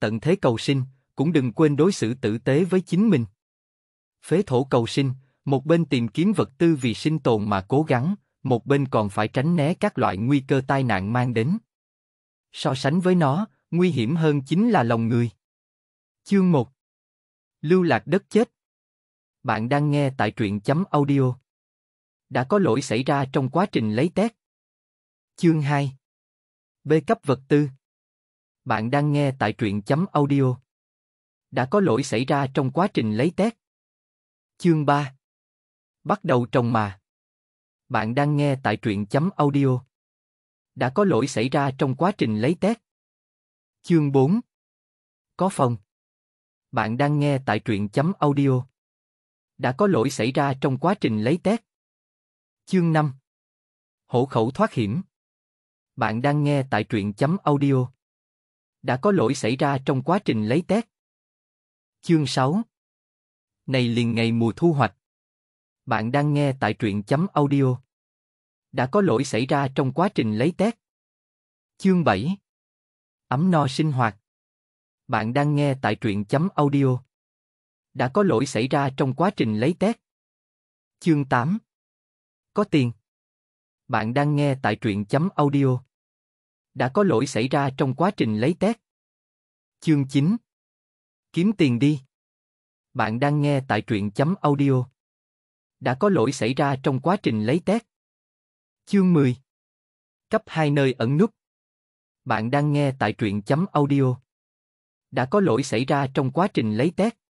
tận thế cầu sinh, cũng đừng quên đối xử tử tế với chính mình. Phế thổ cầu sinh, một bên tìm kiếm vật tư vì sinh tồn mà cố gắng, một bên còn phải tránh né các loại nguy cơ tai nạn mang đến. So sánh với nó, nguy hiểm hơn chính là lòng người. Chương 1 Lưu lạc đất chết Bạn đang nghe tại truyện chấm audio. Đã có lỗi xảy ra trong quá trình lấy tét Chương 2 B cấp vật tư bạn đang nghe tại truyện chấm audio. Đã có lỗi xảy ra trong quá trình lấy test. Chương 3 Bắt đầu trồng mà. Bạn đang nghe tại truyện chấm audio. Đã có lỗi xảy ra trong quá trình lấy test. Chương 4 Có phòng. Bạn đang nghe tại truyện chấm audio. Đã có lỗi xảy ra trong quá trình lấy test. Chương 5 hổ khẩu thoát hiểm. Bạn đang nghe tại truyện chấm audio đã có lỗi xảy ra trong quá trình lấy tét. Chương 6 Này liền ngày mùa thu hoạch. Bạn đang nghe tại truyện chấm audio. Đã có lỗi xảy ra trong quá trình lấy tét. Chương 7 Ấm no sinh hoạt. Bạn đang nghe tại truyện chấm audio. Đã có lỗi xảy ra trong quá trình lấy tét. Chương 8 Có tiền. Bạn đang nghe tại truyện chấm audio. Đã có lỗi xảy ra trong quá trình lấy tét. Chương 9 Kiếm tiền đi Bạn đang nghe tại truyện chấm audio Đã có lỗi xảy ra trong quá trình lấy test Chương 10 Cấp hai nơi ẩn nút Bạn đang nghe tại truyện chấm audio Đã có lỗi xảy ra trong quá trình lấy test